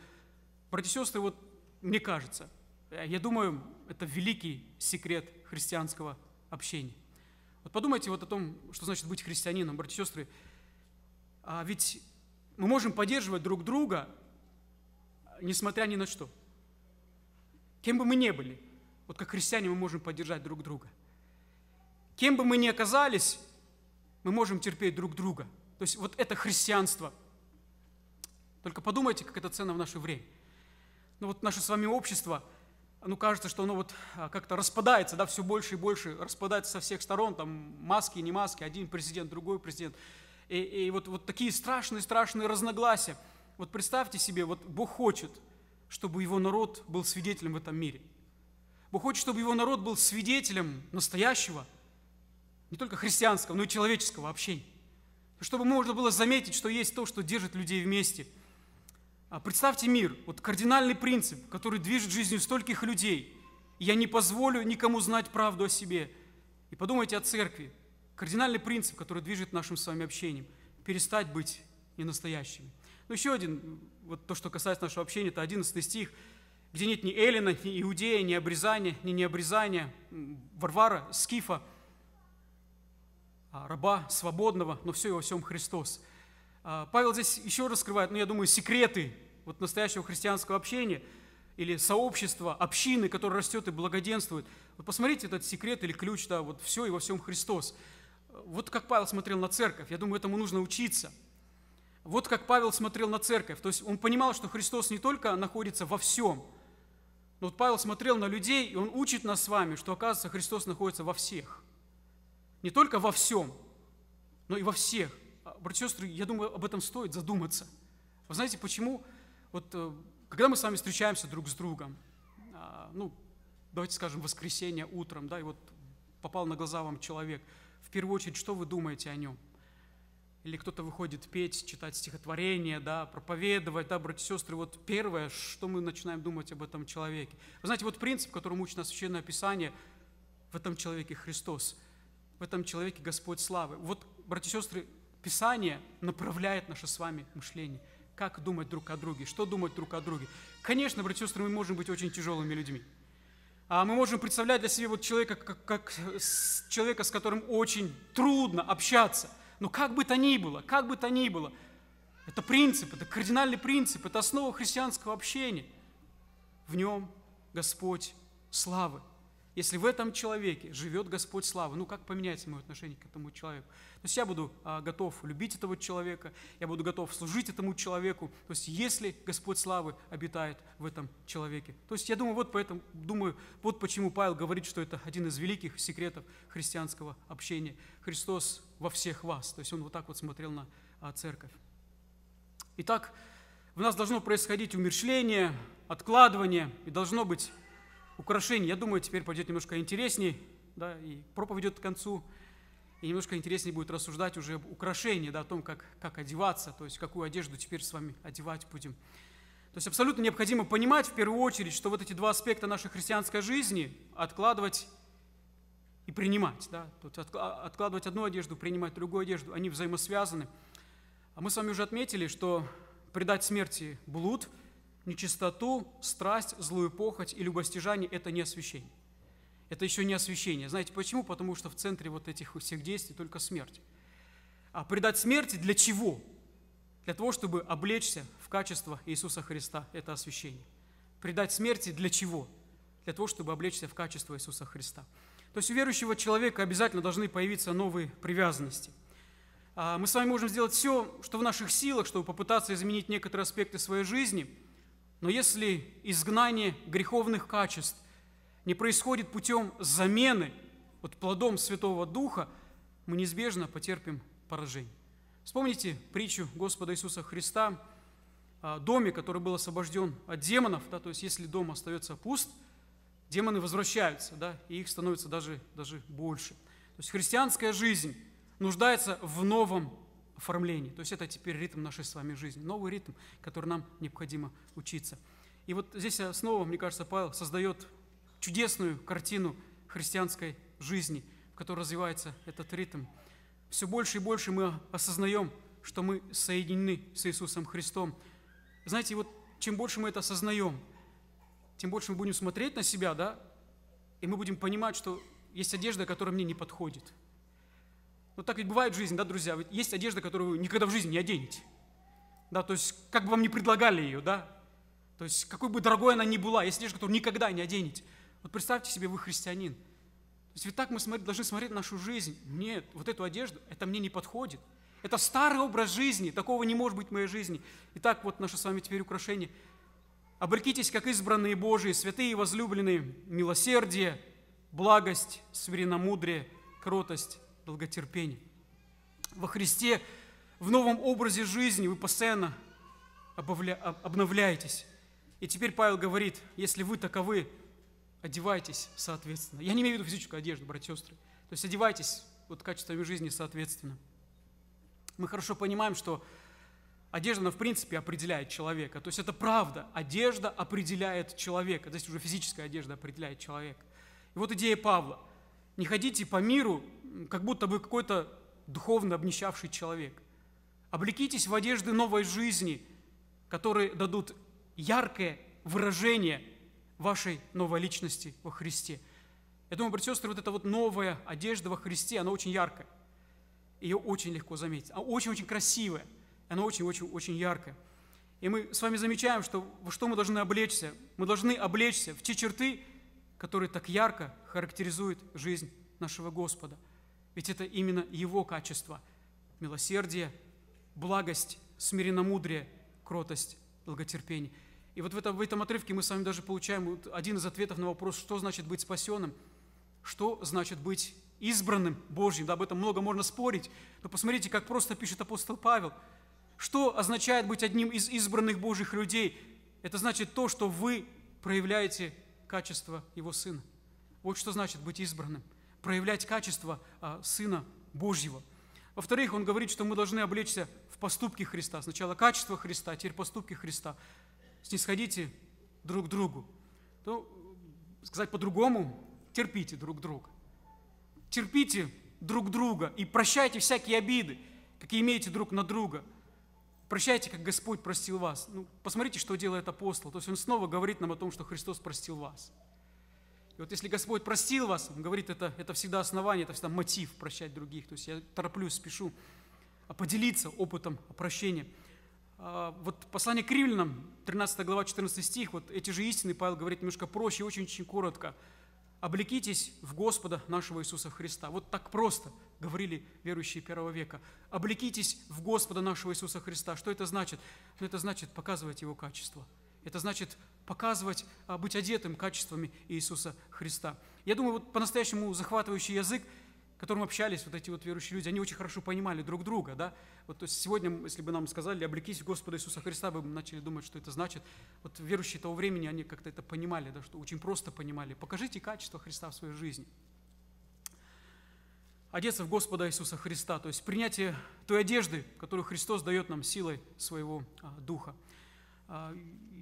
Братья и сестры, вот мне кажется, э, я думаю, это великий секрет христианского общения. Вот подумайте вот о том, что значит быть христианином, братья и сестры. А ведь мы можем поддерживать друг друга, несмотря ни на что. Кем бы мы ни были, вот как христиане мы можем поддержать друг друга. Кем бы мы ни оказались, мы можем терпеть друг друга. То есть вот это христианство – только подумайте, как это ценно в наше время. Ну вот наше с вами общество, ну кажется, что оно вот а, как-то распадается, да, все больше и больше, распадается со всех сторон, там маски, не маски, один президент, другой президент. И, и вот, вот такие страшные-страшные разногласия. Вот представьте себе, вот Бог хочет, чтобы его народ был свидетелем в этом мире. Бог хочет, чтобы его народ был свидетелем настоящего, не только христианского, но и человеческого общения. Чтобы можно было заметить, что есть то, что держит людей вместе – а представьте мир, вот кардинальный принцип, который движет жизнью стольких людей. Я не позволю никому знать правду о себе. И подумайте о церкви. Кардинальный принцип, который движет нашим с вами общением. Перестать быть ненастоящими. Но еще один, вот то, что касается нашего общения, это 11 стих, где нет ни Эллина, ни Иудея, ни обрезания, ни необрезания, Варвара, Скифа, а, раба, свободного, но все и во всем Христос. А, Павел здесь еще раскрывает, ну, я думаю, секреты вот настоящего христианского общения или сообщества, общины, которое растет и благоденствует. Вот посмотрите этот секрет или ключ, да, вот все и во всем Христос. Вот как Павел смотрел на церковь, я думаю, этому нужно учиться. Вот как Павел смотрел на церковь, то есть он понимал, что Христос не только находится во всем, но вот Павел смотрел на людей, и он учит нас с вами, что, оказывается, Христос находится во всех. Не только во всем, но и во всех. А, братья и сестры, я думаю, об этом стоит задуматься. Вы знаете, Почему? Вот э, когда мы с вами встречаемся друг с другом, а, ну, давайте скажем, воскресенье утром, да, и вот попал на глаза вам человек, в первую очередь, что вы думаете о нем? Или кто-то выходит петь, читать стихотворение, да, проповедовать, да, братья и сестры, вот первое, что мы начинаем думать об этом человеке. Вы знаете, вот принцип, которому учит нас Священное Писание, в этом человеке Христос, в этом человеке Господь славы. Вот, братья и сестры, Писание направляет наше с вами мышление – как думать друг о друге, что думать друг о друге. Конечно, братья и сестры, мы можем быть очень тяжелыми людьми. А мы можем представлять для себя вот человека, как, как человека, с которым очень трудно общаться. Но как бы то ни было, как бы то ни было, это принцип, это кардинальный принцип, это основа христианского общения. В нем Господь славы. Если в этом человеке живет Господь славы, ну как поменяется мое отношение к этому человеку? То есть я буду а, готов любить этого человека, я буду готов служить этому человеку. То есть если Господь славы обитает в этом человеке. То есть я думаю, вот поэтому, думаю, вот почему Павел говорит, что это один из великих секретов христианского общения. Христос во всех вас. То есть он вот так вот смотрел на а, церковь. Итак, в нас должно происходить умершление, откладывание, и должно быть украшений, я думаю, теперь пойдет немножко интересней, да, и проповедь идет к концу, и немножко интереснее будет рассуждать уже об украшении, да, о том, как, как одеваться, то есть какую одежду теперь с вами одевать будем. То есть абсолютно необходимо понимать в первую очередь, что вот эти два аспекта нашей христианской жизни – откладывать и принимать. Да? Тут а, откладывать одну одежду, принимать другую одежду, они взаимосвязаны. А мы с вами уже отметили, что предать смерти блуд – нечистоту, страсть, злую похоть и любостяжание – это не освящение. Это еще не освящение. Знаете почему? Потому что в центре вот этих всех действий только смерть. А предать смерти для чего? Для того, чтобы облечься в качество Иисуса Христа. Это освящение. Предать смерти для чего? Для того, чтобы облечься в качество Иисуса Христа. То есть у верующего человека обязательно должны появиться новые привязанности. А мы с вами можем сделать все, что в наших силах, чтобы попытаться изменить некоторые аспекты своей жизни – но если изгнание греховных качеств не происходит путем замены вот плодом Святого Духа, мы неизбежно потерпим поражение. Вспомните притчу Господа Иисуса Христа о доме, который был освобожден от демонов. Да, то есть если дом остается пуст, демоны возвращаются, да, и их становится даже, даже больше. То есть христианская жизнь нуждается в новом оформлении. То есть это теперь ритм нашей с вами жизни, новый ритм, который нам необходимо учиться. И вот здесь снова, мне кажется, Павел создает чудесную картину христианской жизни, в которой развивается этот ритм. Все больше и больше мы осознаем, что мы соединены с Иисусом Христом. Знаете, вот чем больше мы это осознаем, тем больше мы будем смотреть на себя, да, и мы будем понимать, что есть одежда, которая мне не подходит – ну так ведь бывает жизнь, да, друзья? Ведь есть одежда, которую вы никогда в жизни не оденете. Да, то есть как бы вам не предлагали ее, да? То есть какой бы дорогой она ни была, есть одежда, которую никогда не оденете. Вот представьте себе, вы христианин. То есть ведь так мы смотри, должны смотреть нашу жизнь. Нет, вот эту одежду, это мне не подходит. Это старый образ жизни, такого не может быть в моей жизни. Итак, вот наше с вами теперь украшение. Обрекитесь, как избранные Божии, святые и возлюбленные, милосердие, благость, свиреномудрие, кротость, долготерпение. Во Христе, в новом образе жизни вы постоянно обовля... обновляетесь. И теперь Павел говорит, если вы таковы, одевайтесь соответственно. Я не имею в виду физическую одежду, братья и сестры. То есть одевайтесь вот качествами жизни соответственно. Мы хорошо понимаем, что одежда, она в принципе определяет человека. То есть это правда. Одежда определяет человека. Здесь уже физическая одежда определяет человека. И вот идея Павла. Не ходите по миру, как будто бы какой-то духовно обнищавший человек. Облекитесь в одежды новой жизни, которые дадут яркое выражение вашей новой личности во Христе. Я думаю, братья и сестры, вот эта вот новая одежда во Христе, она очень яркая. Ее очень легко заметить. Она очень-очень красивая. Она очень-очень-очень яркая. И мы с вами замечаем, что во что мы должны облечься. Мы должны облечься в те черты, которые так ярко характеризуют жизнь нашего Господа – ведь это именно его качество – милосердие, благость, смиренномудрие, кротость, долготерпение. И вот в этом, в этом отрывке мы с вами даже получаем один из ответов на вопрос, что значит быть спасенным, что значит быть избранным Божьим. Да, об этом много можно спорить, но посмотрите, как просто пишет апостол Павел. Что означает быть одним из избранных Божьих людей? Это значит то, что вы проявляете качество Его Сына. Вот что значит быть избранным – проявлять качество а, Сына Божьего. Во-вторых, он говорит, что мы должны облечься в поступки Христа. Сначала качество Христа, теперь поступки Христа. Снисходите друг к другу. То, ну, сказать по-другому, терпите друг друга. Терпите друг друга и прощайте всякие обиды, какие имеете друг на друга. Прощайте, как Господь простил вас. Ну, посмотрите, что делает апостол. То есть он снова говорит нам о том, что Христос простил вас. И вот если Господь простил вас, Он говорит, это, это всегда основание, это всегда мотив прощать других. То есть я тороплюсь, спешу а поделиться опытом прощения. А, вот послание к римлянам, 13 глава, 14 стих, вот эти же истины Павел говорит немножко проще, очень-очень коротко. «Облекитесь в Господа нашего Иисуса Христа». Вот так просто говорили верующие первого века. «Облекитесь в Господа нашего Иисуса Христа». Что это значит? Ну, это значит показывать Его качество – это значит показывать, а, быть одетым качествами Иисуса Христа. Я думаю, вот по-настоящему захватывающий язык, которым общались вот эти вот верующие люди, они очень хорошо понимали друг друга, да. Вот то есть сегодня, если бы нам сказали, облекись в Господа Иисуса Христа, бы мы начали думать, что это значит. Вот верующие того времени, они как-то это понимали, да, что очень просто понимали. Покажите качество Христа в своей жизни одеться в Господа Иисуса Христа, то есть принятие той одежды, которую Христос дает нам силой своего а, Духа. А,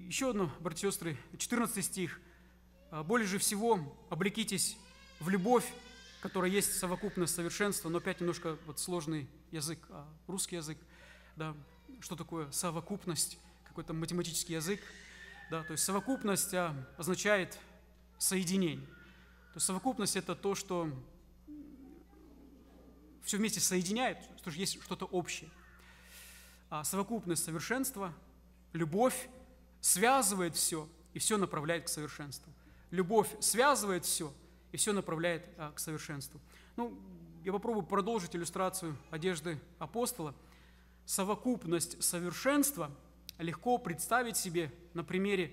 еще одно, братья и сестры, 14 стих. А, «Более же всего облекитесь в любовь, которая есть совокупность совершенства», но опять немножко вот сложный язык, а, русский язык, да, что такое совокупность, какой-то математический язык, да, то есть совокупность означает соединение. То есть совокупность – это то, что все вместе соединяет, что есть что-то общее. А совокупность совершенства – Любовь связывает все, и все направляет к совершенству. Любовь связывает все, и все направляет а, к совершенству. Ну, я попробую продолжить иллюстрацию одежды апостола. Совокупность совершенства легко представить себе на примере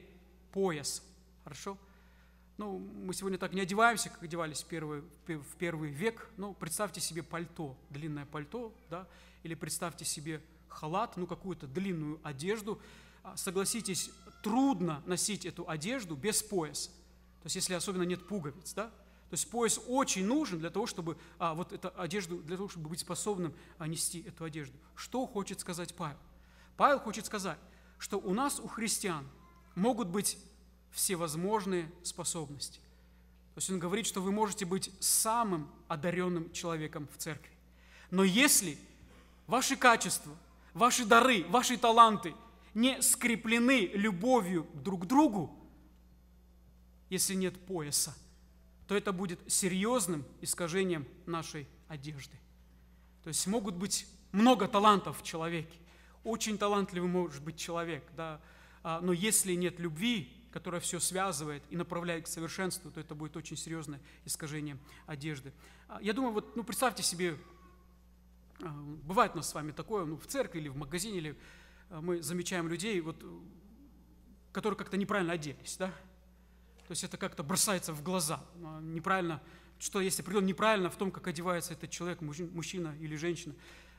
пояс. Хорошо? Ну, мы сегодня так не одеваемся, как одевались в первый, в первый век. Ну, представьте себе пальто, длинное пальто, да, или представьте себе халат, ну, какую-то длинную одежду – а, согласитесь, трудно носить эту одежду без пояса. То есть, если особенно нет пуговиц, да? То есть пояс очень нужен для того, чтобы а, вот эту одежду, для того, чтобы быть способным а, нести эту одежду. Что хочет сказать Павел? Павел хочет сказать, что у нас, у христиан, могут быть всевозможные способности. То есть он говорит, что вы можете быть самым одаренным человеком в церкви. Но если ваши качества, ваши дары, ваши таланты – не скреплены любовью друг к другу, если нет пояса, то это будет серьезным искажением нашей одежды. То есть могут быть много талантов в человеке. Очень талантливый может быть человек, да, а, но если нет любви, которая все связывает и направляет к совершенству, то это будет очень серьезное искажение одежды. А, я думаю, вот, ну, представьте себе, а, бывает у нас с вами такое, ну, в церкви или в магазине, или Э, мы замечаем людей, вот, э, которые как-то неправильно оделись, да? То есть это как-то бросается в глаза. Ну, а неправильно, что если определенно неправильно в том, как одевается этот человек, мужчина или женщина.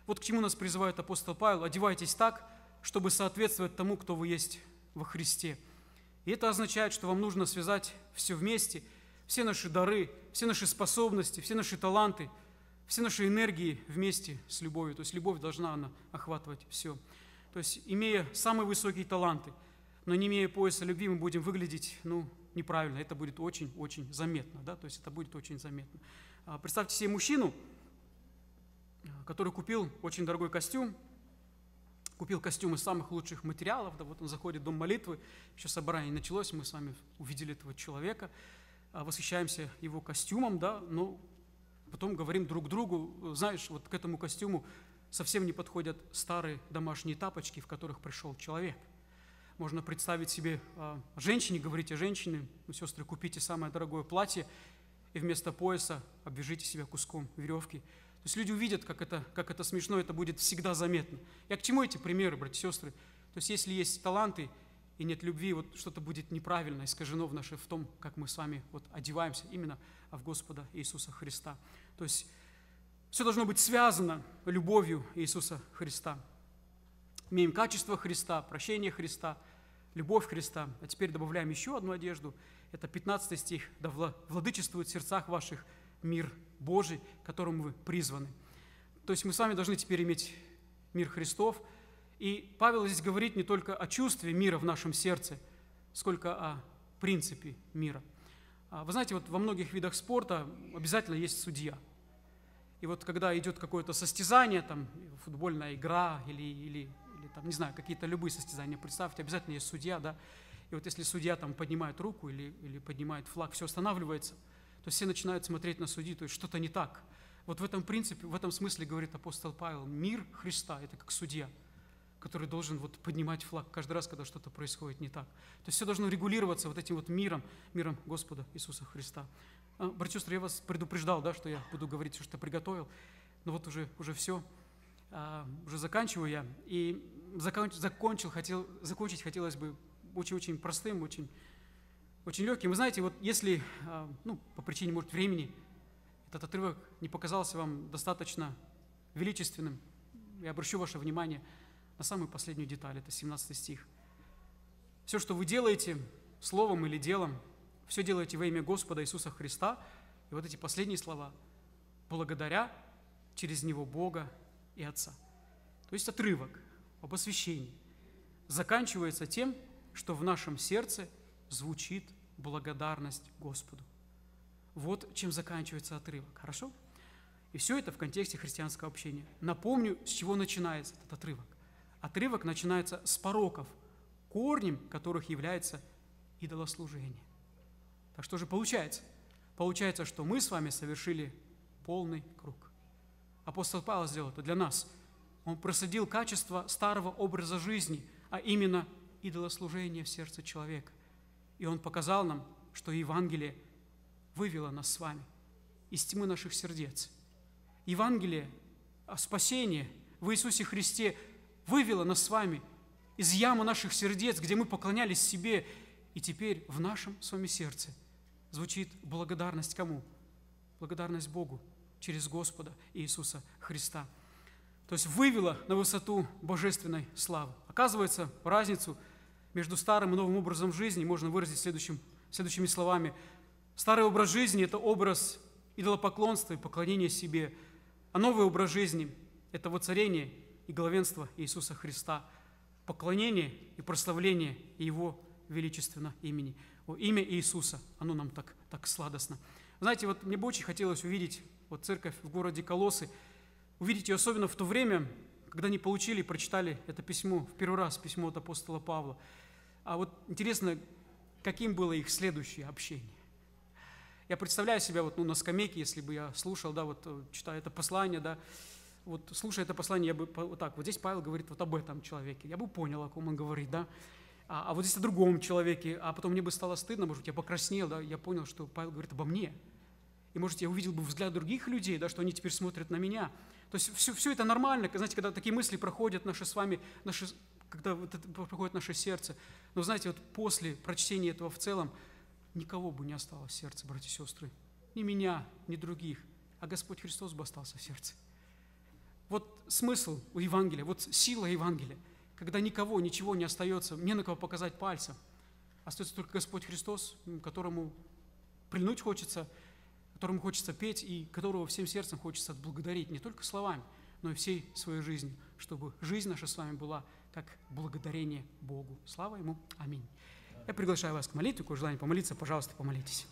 Вот к чему нас призывает апостол Павел. Одевайтесь так, чтобы соответствовать тому, кто вы есть во Христе. И это означает, что вам нужно связать все вместе, все наши дары, все наши способности, все наши таланты, все наши энергии вместе с любовью. То есть любовь должна она охватывать все. То есть, имея самые высокие таланты, но не имея пояса любви, мы будем выглядеть, ну, неправильно. Это будет очень-очень заметно, да, то есть это будет очень заметно. А, представьте себе мужчину, который купил очень дорогой костюм, купил костюм из самых лучших материалов, да, вот он заходит в дом молитвы, еще собрание началось, мы с вами увидели этого человека, а, восхищаемся его костюмом, да, но потом говорим друг другу, знаешь, вот к этому костюму Совсем не подходят старые домашние тапочки, в которых пришел человек. Можно представить себе а, женщине, говорите женщине, ну, сестры, купите самое дорогое платье и вместо пояса обвяжите себя куском веревки. То есть люди увидят, как это, как это смешно, это будет всегда заметно. Я к чему эти примеры, братья и сестры? То есть если есть таланты, и нет любви, вот что-то будет неправильно искажено в, нашей, в том, как мы с вами вот одеваемся именно в Господа Иисуса Христа. То есть все должно быть связано любовью Иисуса Христа. Имеем качество Христа, прощение Христа, любовь Христа. А теперь добавляем еще одну одежду. Это 15 стих. «Да владычествует в сердцах ваших мир Божий, которому вы призваны». То есть мы с вами должны теперь иметь мир Христов. И Павел здесь говорит не только о чувстве мира в нашем сердце, сколько о принципе мира. А вы знаете, вот во многих видах спорта обязательно есть судья – и вот когда идет какое-то состязание, там, футбольная игра или, или, или там, не знаю, какие-то любые состязания, представьте, обязательно есть судья, да, и вот если судья там поднимает руку или, или поднимает флаг, все останавливается, то все начинают смотреть на судью, то есть что-то не так. Вот в этом принципе, в этом смысле, говорит апостол Павел, мир Христа – это как судья, который должен вот поднимать флаг каждый раз, когда что-то происходит не так. То есть все должно регулироваться вот этим вот миром, миром Господа Иисуса Христа. А, братья сестры, я вас предупреждал, да, что я буду говорить все, что приготовил. Но ну вот уже, уже все, а, уже заканчиваю я. И закончил, закончил хотел, закончить хотелось бы очень-очень простым, очень, очень легким. Вы знаете, вот если, а, ну, по причине, может, времени, этот отрывок не показался вам достаточно величественным, я обращу ваше внимание на самую последнюю деталь, это 17 стих. «Все, что вы делаете, словом или делом, все делаете во имя Господа Иисуса Христа. И вот эти последние слова. Благодаря через Него Бога и Отца. То есть отрывок об освящении заканчивается тем, что в нашем сердце звучит благодарность Господу. Вот чем заканчивается отрывок. Хорошо? И все это в контексте христианского общения. Напомню, с чего начинается этот отрывок. Отрывок начинается с пороков, корнем которых является идолослужение. Так что же получается? Получается, что мы с вами совершили полный круг. Апостол Павел сделал это для нас. Он просадил качество старого образа жизни, а именно идолослужение в сердце человека. И он показал нам, что Евангелие вывело нас с вами из тьмы наших сердец. Евангелие, о спасении в Иисусе Христе вывело нас с вами из ямы наших сердец, где мы поклонялись себе, и теперь в нашем с вами сердце – звучит благодарность кому? Благодарность Богу через Господа Иисуса Христа. То есть вывела на высоту божественной славы. Оказывается, разницу между старым и новым образом жизни можно выразить следующим, следующими словами. Старый образ жизни – это образ идолопоклонства и поклонения себе, а новый образ жизни – это воцарение и главенство Иисуса Христа, поклонение и прославление Его величественного имени имя Иисуса, оно нам так, так сладостно. Знаете, вот мне бы очень хотелось увидеть вот церковь в городе Колосы, увидеть ее особенно в то время, когда они получили и прочитали это письмо, в первый раз письмо от апостола Павла. А вот интересно, каким было их следующее общение? Я представляю себя вот, ну, на скамейке, если бы я слушал, да, вот э, читая это послание, да, вот слушая это послание, я бы вот так, вот здесь Павел говорит вот об этом человеке, я бы понял, о ком он говорит, да а, а вот здесь о другом человеке, а потом мне бы стало стыдно, может быть, я покраснел, да, я понял, что Павел говорит обо мне. И, может, я увидел бы взгляд других людей, да, что они теперь смотрят на меня. То есть все, все это нормально, знаете, когда такие мысли проходят наши с вами, наши, когда вот это проходит наше сердце. Но знаете, вот после прочтения этого в целом никого бы не осталось в сердце, братья и сестры. Ни меня, ни других. А Господь Христос бы остался в сердце. Вот смысл у Евангелия, вот сила Евангелия – когда никого, ничего не остается, не на кого показать пальцем. Остается только Господь Христос, которому прильнуть хочется, которому хочется петь и которого всем сердцем хочется отблагодарить не только словами, но и всей своей жизнью, чтобы жизнь наша с вами была как благодарение Богу. Слава Ему. Аминь. Я приглашаю вас к молитве, у желание помолиться, пожалуйста, помолитесь.